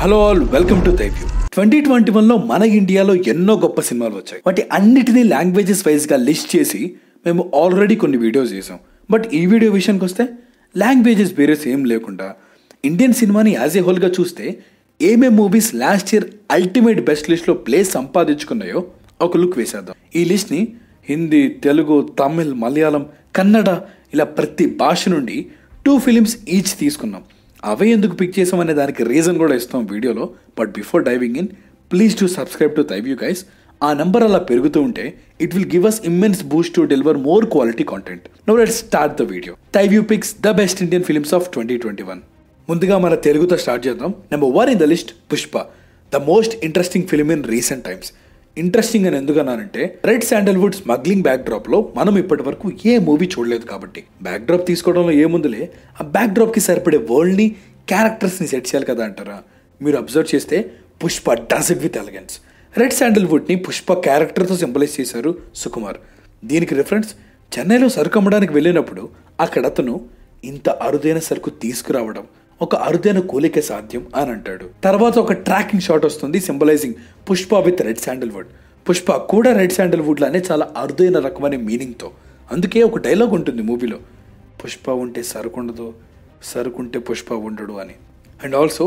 hello all welcome to దైవ్యూ twenty twenty వన్లో మన ఇండియాలో ఎన్నో గొప్ప సినిమాలు వచ్చాయి వాటి అన్నిటినీ లాంగ్వేజెస్ వైజ్గా లిస్ట్ చేసి మేము ఆల్రెడీ కొన్ని వీడియోస్ చేసాం బట్ ఈ వీడియో విషయానికి వస్తే లాంగ్వేజెస్ వేరే ఏం లేకుండా ఇండియన్ సినిమాని యాజ్ ఏ హోల్గా చూస్తే ఏమేం movies last year ultimate best లిస్ట్లో ప్లేస్ సంపాదించుకున్నాయో ఒక లుక్ వేసేద్దాం ఈ లిస్ట్ని హిందీ తెలుగు తమిళ్ మలయాళం కన్నడ ఇలా ప్రతి భాష నుండి టూ ఫిలిమ్స్ ఈచ్ తీసుకున్నాం అవే ఎందుకు పిక్ చేసామనే దానికి రీజన్ కూడా ఇస్తాం వీడియోలో but before diving in please to subscribe to థైవ్ యూ గైస్ ఆ నెంబర్ అలా పెరుగుతూ ఉంటే it will give us immense boost to deliver more quality content no let start the video థైవ్ యూ picks the best Indian films of twenty twenty one ముందుగా మన తెలుగుతో స్టార్ట్ చేద్దాం number one in the list Pushpa the most interesting film in recent times interesting అని ఎందుకన్నానంటే red sandalwood smuggling backdrop లో మనం ఇప్పటి వరకు ఏ మూవీ చూడలేదు కాబట్టి బ్యాక్ డ్రాప్ తీసుకోవడంలో ఏముందులే ఆ బ్యాక్ డ్రాప్ కి సరిపడే వరల్డ్ ని క్యారెక్టర్స్ ని సెట్ చేయాలి కదా అంటారా మీరు అబ్జర్వ్ చేస్తే Pushpa does it with elegance red sandalwood ని పుష్ప క్యారెక్టర్తో సింబలైజ్ చేశారు సుకుమార్ దీనికి రిఫరెన్స్ చెన్నైలో సరుకు అమ్మడానికి వెళ్ళినప్పుడు అక్కడ అతను ఇంత అరుదైన సరుకు తీసుకురావడం ఒక అరుదైన కూలికే సాధ్యం అని అంటాడు తర్వాత ఒక ట్రాకింగ్ షాట్ వస్తుంది symbolising Pushpa with red wood Pushpa కూడా రెడ్ వుడ్ లానే చాలా అరుదైన రకమైన మీనింగ్తో అందుకే ఒక డైలాగ్ ఉంటుంది మూవీలో పుష్ప ఉంటే సరుకుండదు సరుకుంటే పుష్ప ఉండడు అని అండ్ ఆల్సో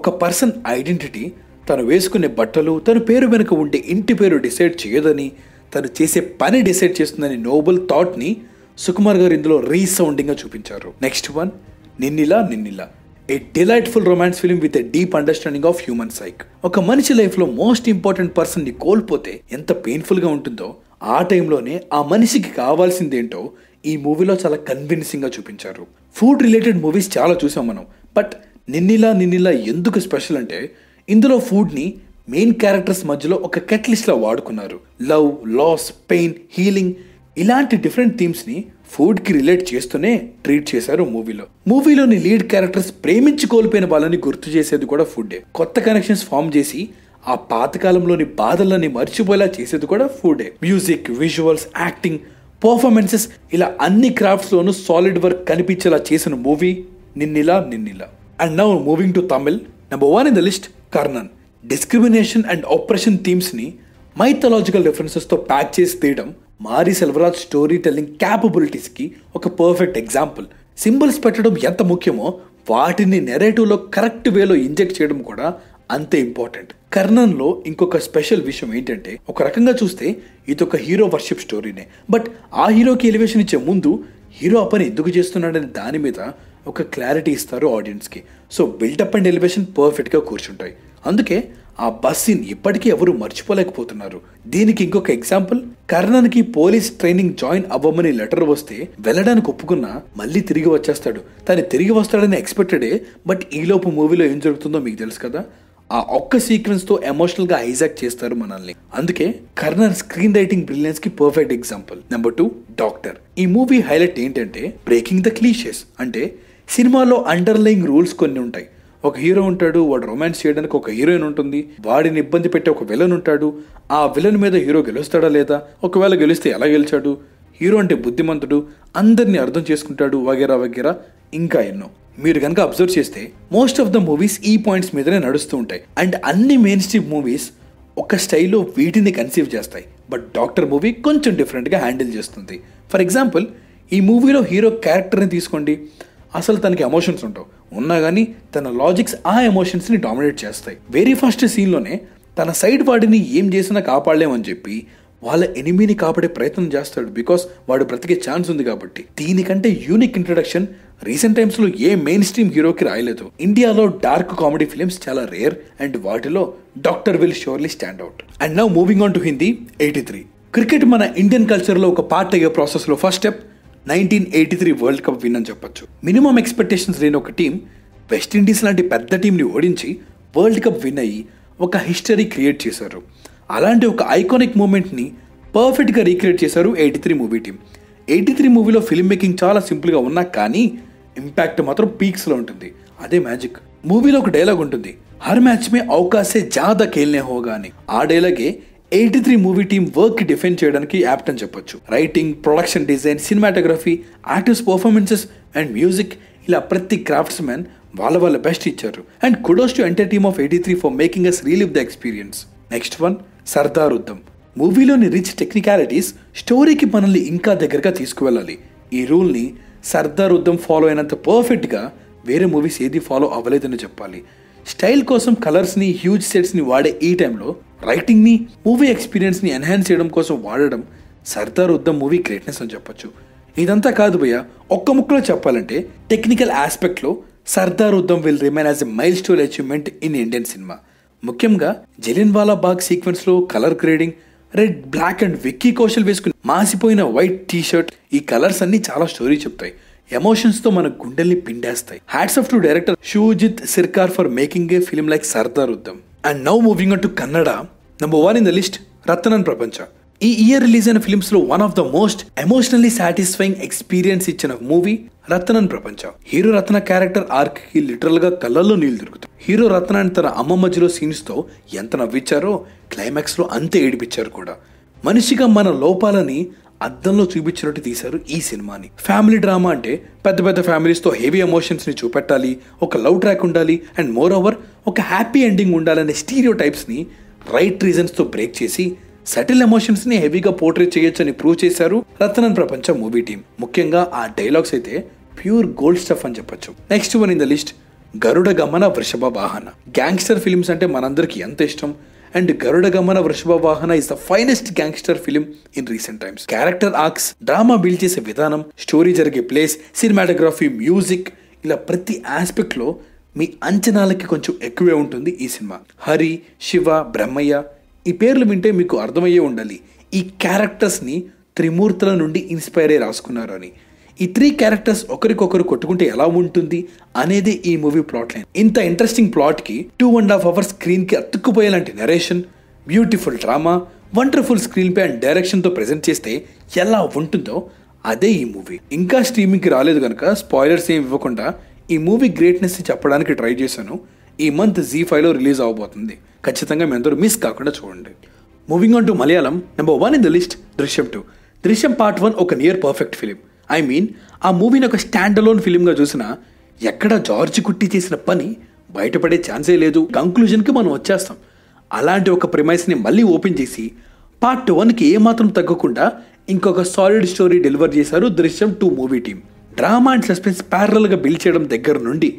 ఒక పర్సన్ ఐడెంటిటీ తను వేసుకునే బట్టలు తన పేరు వెనుక ఉండే ఇంటి పేరు డిసైడ్ చేయదని తను చేసే పని డిసైడ్ చేస్తుందని నోబుల్ థాట్ని సుకుమార్ గారు ఇందులో రీసౌండింగ్గా చూపించారు next one Ninnila Ninnila a delightful romance film with deep understanding of human psyche ఒక మనిషి లైఫ్లో మోస్ట్ ఇంపార్టెంట్ పర్సన్ని కోల్పోతే ఎంత పెయిన్ఫుల్గా ఉంటుందో ఆ టైంలోనే ఆ మనిషికి కావాల్సిందేంటో ఈ మూవీలో చాలా కన్విన్సింగ్గా చూపించారు ఫుడ్ రిలేటెడ్ మూవీస్ చాలా చూసాం మనం బట్ నిన్నిలా నిన్నిలా ఎందుకు స్పెషల్ అంటే ఇందులో ఫుడ్ని మెయిన్ క్యారెక్టర్స్ మధ్యలో ఒక కెట్లిస్ట్లో వాడుకున్నారు లవ్ లాస్ పెయిన్ హీలింగ్ ఇలాంటి డిఫరెంట్ థీమ్స్ని ఫుడ్కి రిలేట్ చేస్తూనే ట్రీట్ చేశారు మూవీలో మూవీలోని లీడ్ క్యారెక్టర్స్ ప్రేమించి కోల్పోయిన వాళ్ళని గుర్తు చేసేది కూడా ఫుడ్డే కొత్త కనెక్షన్స్ ఫామ్ చేసి ఆ పాతకాలంలోని బాధలని మర్చిపోయేలా చేసేది కూడా ఫుడ్డే మ్యూజిక్ విజువల్స్ యాక్టింగ్ పర్ఫార్మెన్సెస్ ఇలా అన్ని క్రాఫ్ట్స్లోనూ సాలిడ్ వర్క్ కనిపించేలా చేసిన movie Ninnila Ninnila and now moving to Tamil number one in the list Karnan discrimination and oppression థీమ్స్ని మైథలాజికల్ రెఫరెన్సెస్తో ప్యాక్ చేసి తీయడం మారి సెల్వరాజ్ స్టోరీ టెల్లింగ్ క్యాపబిలిటీస్కి ఒక పర్ఫెక్ట్ ఎగ్జాంపుల్ సింబల్స్ పెట్టడం ఎంత ముఖ్యమో వాటిని నెరేటివ్లో కరెక్ట్ వేలో ఇంజెక్ట్ చేయడం కూడా అంతే ఇంపార్టెంట్ కర్ణన్లో ఇంకొక స్పెషల్ విషయం ఏంటంటే ఒక రకంగా చూస్తే ఇది ఒక హీరో వర్షిప్ స్టోరీనే బట్ ఆ హీరోకి ఎలివేషన్ ఇచ్చే ముందు హీరో ఆ పని ఎందుకు చేస్తున్నాడనే దాని మీద ఒక క్లారిటీ ఇస్తారు ఆడియన్స్కి సో బిల్డప్ అండ్ ఎలివేషన్ పర్ఫెక్ట్గా కూర్చుంటాయి అందుకే ఆ బస్ సీన్ ఇప్పటికీ ఎవరు మర్చిపోలేకపోతున్నారు దీనికి ఇంకొక ఎగ్జాంపుల్ కర్ణన్కి పోలీస్ ట్రైనింగ్ జాయిన్ అవ్వమని లెటర్ వస్తే వెళ్ళడానికి ఒప్పుకున్నా మళ్ళీ తిరిగి వచ్చేస్తాడు తను తిరిగి వస్తాడని ఎక్స్పెక్టెడే బట్ ఈలోపు మూవీలో ఏం జరుగుతుందో మీకు తెలుసు కదా ఆ ఒక్క సీక్వెన్స్ తో ఎమోషనల్ గా హైజాక్ చేస్తారు మనల్ని అందుకే కర్ణన్ స్క్రీన్ రైటింగ్ బ్రిలియన్స్ కి perfect example number two Doctor ఈ మూవీ హైలైట్ ఏంటంటే బ్రేకింగ్ ద క్లీషెస్ అంటే సినిమాలో అండర్లయింగ్ రూల్స్ కొన్ని ఉంటాయి ఒక హీరో ఉంటాడు వాడు రొమాన్స్ చేయడానికి ఒక హీరోయిన్ ఉంటుంది వాడిని ఇబ్బంది పెట్టే ఒక విలన్ ఉంటాడు ఆ విలన్ మీద హీరో గెలుస్తాడా లేదా ఒకవేళ గెలిస్తే ఎలా గెలిచాడు హీరో అంటే బుద్ధిమంతుడు అందరినీ అర్థం చేసుకుంటాడు వగేరా వగేరా ఇంకా ఎన్నో మీరు కనుక అబ్జర్వ్ చేస్తే మోస్ట్ ఆఫ్ ద మూవీస్ ఈ పాయింట్స్ మీదనే నడుస్తూ ఉంటాయి అండ్ అన్ని మెయిన్ స్ట్రీమ్ మూవీస్ ఒక స్టైల్లో వీటిని కన్సీవ్ చేస్తాయి బట్ డాక్టర్ మూవీ కొంచెం డిఫరెంట్గా హ్యాండిల్ చేస్తుంది ఫర్ ఎగ్జాంపుల్ ఈ మూవీలో హీరో క్యారెక్టర్ని తీసుకోండి అసలు తనకి ఎమోషన్స్ ఉంటావు ఉన్నా కానీ తన లాజిక్స్ ఆ ఎమోషన్స్ని డామినేట్ చేస్తాయి వెరీ ఫస్ట్ సీన్లోనే తన సైడ్ వాడిని ఏం చేసినా కాపాడలేమని చెప్పి వాళ్ళ ఎనిమిని కాపాడే ప్రయత్నం చేస్తాడు బికాస్ వాడు బ్రతికే ఛాన్స్ ఉంది కాబట్టి దీనికంటే యూనిక్ ఇంట్రడక్షన్ రీసెంట్ టైమ్స్లో ఏ మెయిన్ స్ట్రీమ్ హీరోకి రాయలేదు ఇండియాలో డార్క్ కామెడీ ఫిలిమ్స్ చాలా రేర్ అండ్ వాటిలో doctor will surely stand out and now moving on to Hindi eighty three cricket మన ఇండియన్ కల్చర్లో ఒక పార్ట్ అయ్యే ప్రాసెస్లో first step nineteen eighty three world cup win అని చెప్పొచ్చు మినిమం ఎక్స్పెక్టేషన్స్ లేని ఒక టీం వెస్టిండీస్ లాంటి పెద్ద టీంని ఓడించి వరల్డ్ కప్ విన్ అయ్యి ఒక హిస్టరీ క్రియేట్ చేశారు అలాంటి ఒక ఐకానిక్ మూమెంట్ని పర్ఫెక్ట్గా రీక్రియేట్ చేశారు eighty three movie team eighty three మూవీలో ఫిల్మ్ మేకింగ్ చాలా సింపుల్గా ఉన్నా కానీ ఇంపాక్ట్ మాత్రం పీక్స్లో ఉంటుంది అదే మ్యాజిక్ మూవీలో ఒక డైలాగ్ ఉంటుంది హర్ మ్యాచ్ మే అవకాశే జాదా కేల్నే హోగా అని ఆ డైలాగే eighty three movie team work defend చేయడానికి యాప్ట్ అని చెప్పొచ్చు writing production design cinematography artist performances and music ఇలా ప్రతి క్రాఫ్ట్స్ మ్యాన్ వాళ్ళ వాళ్ళ బెస్ట్ ఇచ్చారు and kudos to entire team of eighty three for making us relive the experience next one Sardar Udham మూవీలోని rich technicalities స్టోరీకి మనల్ని ఇంకా దగ్గరగా తీసుకువెళ్ళాలి ఈ రూల్ని సర్దార్ ఉద్దం ఫాలో అయినంత పర్ఫెక్ట్గా వేరే మూవీస్ ఏది ఫాలో అవ్వలేదని చెప్పాలి స్టైల్ కోసం కలర్స్ని హ్యూజ్ సెట్స్ని వాడే ఈ టైంలో రైటింగ్ని మూవీ ఎక్స్పీరియన్స్ని ఎన్హాన్స్ చేయడం కోసం వాడడం సర్దార్ ఉద్దం మూవీ గ్రేట్నెస్ అని చెప్పొచ్చు ఇదంతా కాదు భయ్య ఒక్క ముక్కలో చెప్పాలంటే టెక్నికల్ ఆస్పెక్ట్లో Sardar Udham will remain as a milestone achievement in Indian cinema ముఖ్యంగా జలిన్ వాలా బాగ్ సీక్వెన్స్లో colour grading red black and Vicky Kaushal వేసుకుని మాసిపోయిన వైట్ టీ షర్ట్ ఈ కలర్స్ అన్ని చాలా స్టోరీ చెప్తాయి ఎమోషన్స్ తో మన గుండెల్ని పిండేస్తాయి hats off to director Shoojit Sircar for making a film like Sardar Udham and now moving to Kannada number one in the list రత్నన్ ప్రపంచ ఈ ఇయర్ రిలీజ్ అయిన ఫిల్మ్స్ లో one of the most emotionally satisfying experience ఇచ్చిన movie Rathnan Prapancha hero Ratna character arc కి literal గా కళ్ళల్లో నీళ్లు దొరుకుతాయి హీరో రత్న అండ్ తన అమ్మ మధ్యలో సీన్స్ తో ఎంత నవ్వించారో క్లైమాక్స్ లో అంతే ఏడిపించారు కూడా మనిషిగా మన లోపాలని అద్దంలో చూపించినట్టు తీశారు ఈ సినిమాని ఫ్యామిలీ డ్రామా అంటే పెద్ద పెద్ద ఫ్యామిలీస్తో హెవీ ఎమోషన్స్ని చూపెట్టాలి ఒక లవ్ ట్రాక్ ఉండాలి అండ్ మోర్ ఓవర్ ఒక హ్యాపీ ఎండింగ్ ఉండాలనే స్టీరియో టైప్స్ని రైట్ రీజన్స్తో బ్రేక్ చేసి సటిల్ ఎమోషన్స్ని హెవీగా పోర్ట్రేట్ చేయొచ్చని ప్రూవ్ చేశారు రత్నన్ ప్రపంచ మూవీ టీం ముఖ్యంగా ఆ డైలాగ్స్ అయితే ప్యూర్ గోల్డ్ స్టఫ్ అని చెప్పొచ్చు next one in the list Garuda Gamana Vrishabha వాహన గ్యాంగ్స్టర్ ఫిల్మ్స్ అంటే మనందరికి ఎంత ఇష్టం and Garuda Gamana Vrishabha Vahana is the finest gangster film in recent times character arcs drama build చేసే విధానం స్టోరీ జరిగే ప్లేస్ సినిమాటోగ్రఫీ మ్యూజిక్ ఇలా ప్రతి ఆస్పెక్ట్లో మీ అంచనాలకి కొంచెం ఎక్కువే ఉంటుంది ఈ సినిమా హరి శివ బ్రహ్మయ్య ఈ పేర్లు వింటే మీకు అర్థమయ్యే ఉండాలి ఈ క్యారెక్టర్స్ని త్రిమూర్తుల నుండి ఇన్స్పైర్ అయి రాసుకున్నారు అని ఈ త్రీ క్యారెక్టర్స్ ఒకరికొకరు కొట్టుకుంటే ఎలా ఉంటుంది అనేది ఈ మూవీ ప్లాట్ లైన్ ఇంత ఇంట్రెస్టింగ్ ప్లాట్కి టూ అండ్ హాఫ్ అవర్స్ స్క్రీన్కి అతుక్కుపోయేలాంటి narration beautiful drama wonderful screen play and డైరెక్షన్తో ప్రజెంట్ చేస్తే ఎలా ఉంటుందో అదే ఈ మూవీ ఇంకా స్ట్రీమింగ్కి రాలేదు కనుక స్పాయిలర్స్ ఏమి ఇవ్వకుండా ఈ మూవీ గ్రేట్నెస్ చెప్పడానికి ట్రై చేశాను ఈ మంత్ జీ ఫైవ్లో రిలీజ్ అవబోతుంది ఖచ్చితంగా మీ అందరూ మిస్ కాకుండా చూడండి moving on to Malayalam number one in the list Drishyam two Drishyam part one ఒక near perfect film I mean ఆ మూవీని ఒక స్టాండ్ అలోన్ ఫిలింగా చూసినా ఎక్కడ జార్జ్ కుట్టి చేసిన పని బయటపడే ఛాన్సే లేదు కంక్లూజన్కి మనం వచ్చేస్తాం అలాంటి ఒక ప్రిమైస్ని మళ్ళీ ఓపెన్ చేసి పార్ట్ వన్కి ఏమాత్రం తగ్గకుండా ఇంకొక సాలిడ్ స్టోరీ డెలివర్ చేశారు Drishyam two movie team drama and suspense ప్యారల్గా బిల్డ్ చేయడం దగ్గర నుండి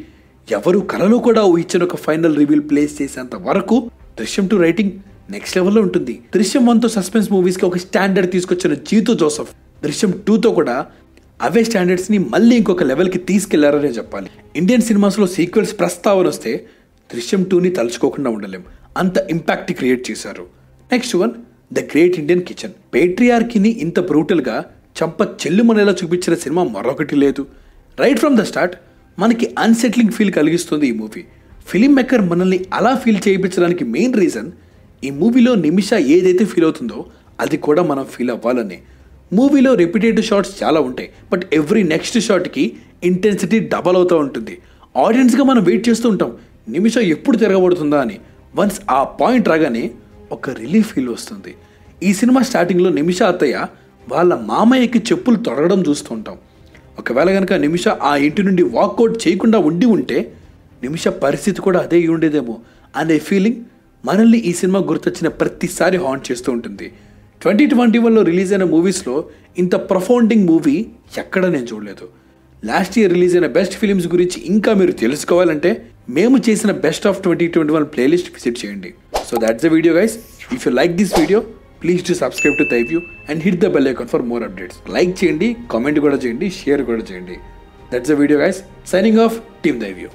ఎవరు కలలో కూడా ఊహించిన ఒక ఫైనల్ రివీల్ ప్లేస్ చేసేంత వరకు దృశ్యం టు రైటింగ్ నెక్స్ట్ లెవెల్లో ఉంటుంది దృశ్యం వన్తో సస్పెన్స్ మూవీస్కి ఒక స్టాండర్డ్ తీసుకొచ్చిన జీతో జోసఫ్ దృశ్యం టూతో కూడా అవే స్టాండర్డ్స్ని మళ్ళీ ఇంకొక లెవెల్కి తీసుకెళ్లారనే చెప్పాలి ఇండియన్ సినిమాస్లో సీక్వెల్స్ ప్రస్తావన వస్తే దృశ్యం టూని తలుచుకోకుండా ఉండలేం అంత ఇంపాక్ట్ క్రియేట్ చేశారు next one the great Indian kitchen పేట్రియార్కిని ఇంత బ్రూటల్గా చంప చెల్లుమనేలా చూపించిన సినిమా మరొకటి లేదు రైట్ ఫ్రమ్ ద స్టార్ట్ మనకి అన్సెట్లింగ్ ఫీల్ కలిగిస్తుంది ఈ మూవీ ఫిలిం మేకర్ మనల్ని అలా ఫీల్ చేయించడానికి మెయిన్ రీజన్ ఈ మూవీలో నిమిష ఏదైతే ఫీల్ అవుతుందో అది కూడా మనం ఫీల్ అవ్వాలని మూవీలో రిపీటేటివ్ షాట్స్ చాలా ఉంటాయి బట్ ఎవ్రీ నెక్స్ట్ షాట్కి ఇంటెన్సిటీ డబల్ అవుతూ ఉంటుంది ఆడియన్స్గా మనం వెయిట్ చేస్తూ ఉంటాం నిమిషం ఎప్పుడు తిరగబడుతుందా అని వన్స్ ఆ పాయింట్ రాగానే ఒక రిలీఫ్ ఫీల్ వస్తుంది ఈ సినిమా స్టార్టింగ్లో నిమిష అత్తయ్య వాళ్ళ మామయ్యకి చెప్పులు తొడగడం ఉంటాం ఒకవేళ కనుక నిమిష ఆ ఇంటి నుండి వాకౌట్ చేయకుండా ఉండి ఉంటే నిమిష పరిస్థితి కూడా అదే ఉండేదేమో అనే ఫీలింగ్ మనల్ని ఈ సినిమా గుర్తొచ్చిన ప్రతిసారి హాంట్ చేస్తూ ఉంటుంది ట్వంటీ ట్వంటీ వన్లో రిలీజ్ అయిన మూవీస్లో ఇంత ప్రఫౌండింగ్ మూవీ ఎక్కడ నేను చూడలేదు లాస్ట్ ఇయర్ రిలీజ్ అయిన బెస్ట్ ఫిలిమ్స్ గురించి ఇంకా మీరు తెలుసుకోవాలంటే మేము చేసిన best of twenty twenty one playlist visit చేయండి so that's the video guys if you like this video please to subscribe to థైవ్ Thyview and hit the bell icon for more updates like చేయండి comment కూడా చేయండి share కూడా చేయండి that's the video guys signing off team దైవ్ you